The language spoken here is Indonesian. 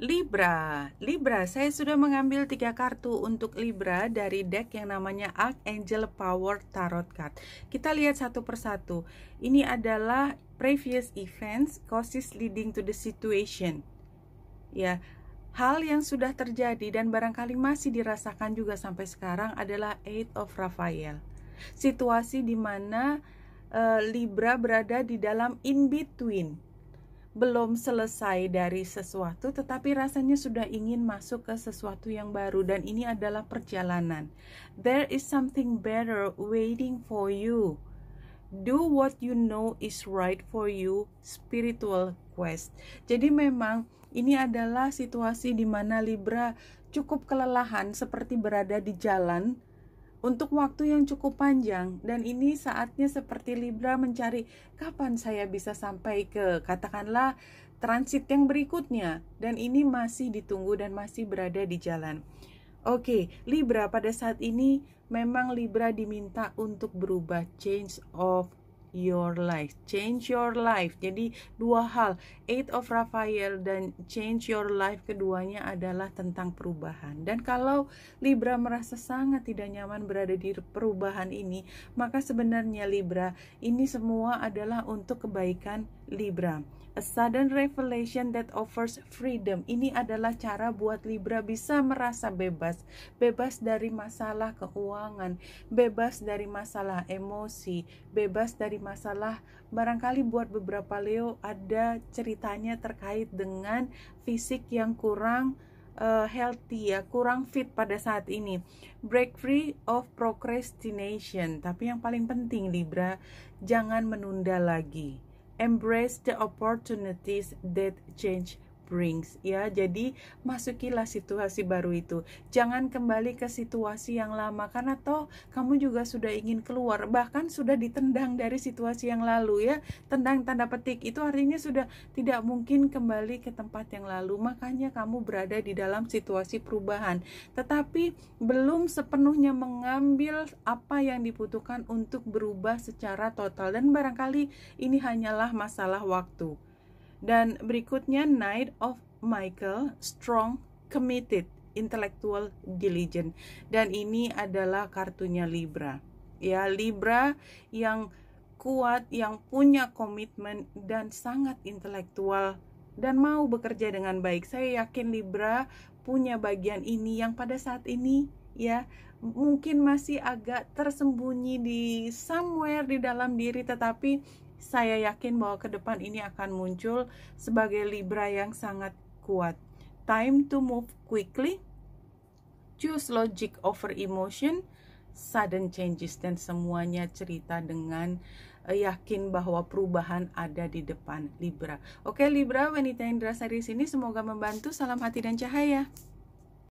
Libra. Libra, saya sudah mengambil tiga kartu untuk Libra dari deck yang namanya Archangel Power Tarot Card. Kita lihat satu persatu. Ini adalah previous events causes leading to the situation. Ya, hal yang sudah terjadi dan barangkali masih dirasakan juga sampai sekarang adalah Eight of Raphael. Situasi di mana uh, Libra berada di dalam in between belum selesai dari sesuatu, tetapi rasanya sudah ingin masuk ke sesuatu yang baru, dan ini adalah perjalanan. There is something better waiting for you. Do what you know is right for you, spiritual quest. Jadi, memang ini adalah situasi di mana Libra cukup kelelahan, seperti berada di jalan untuk waktu yang cukup panjang dan ini saatnya seperti Libra mencari kapan saya bisa sampai ke katakanlah transit yang berikutnya dan ini masih ditunggu dan masih berada di jalan. Oke, Libra pada saat ini memang Libra diminta untuk berubah change of your life, change your life. Jadi dua hal, Eight of Raphael dan change your life keduanya adalah tentang perubahan. Dan kalau Libra merasa sangat tidak nyaman berada di perubahan ini, maka sebenarnya Libra ini semua adalah untuk kebaikan Libra. A sudden revelation that offers freedom. Ini adalah cara buat Libra bisa merasa bebas, bebas dari masalah keuangan, bebas dari masalah emosi, bebas dari masalah barangkali buat beberapa Leo ada ceritanya terkait dengan fisik yang kurang uh, healthy ya, kurang fit pada saat ini. Break free of procrastination. Tapi yang paling penting Libra, jangan menunda lagi. Embrace the opportunities that change brings ya. Jadi masukilah situasi baru itu. Jangan kembali ke situasi yang lama karena toh kamu juga sudah ingin keluar bahkan sudah ditendang dari situasi yang lalu ya. Tendang tanda petik itu artinya sudah tidak mungkin kembali ke tempat yang lalu. Makanya kamu berada di dalam situasi perubahan. Tetapi belum sepenuhnya mengambil apa yang dibutuhkan untuk berubah secara total dan barangkali ini hanyalah masalah waktu. Dan berikutnya Knight of Michael, strong, committed, intellectual, diligent. Dan ini adalah kartunya Libra. Ya, Libra yang kuat, yang punya komitmen dan sangat intelektual dan mau bekerja dengan baik. Saya yakin Libra punya bagian ini yang pada saat ini ya mungkin masih agak tersembunyi di somewhere di dalam diri tetapi saya yakin bahwa ke depan ini akan muncul sebagai Libra yang sangat kuat. Time to move quickly, choose logic over emotion, sudden changes dan semuanya cerita dengan eh, yakin bahwa perubahan ada di depan Libra. Oke Libra, Wenita Indra Sari sini semoga membantu. Salam hati dan cahaya.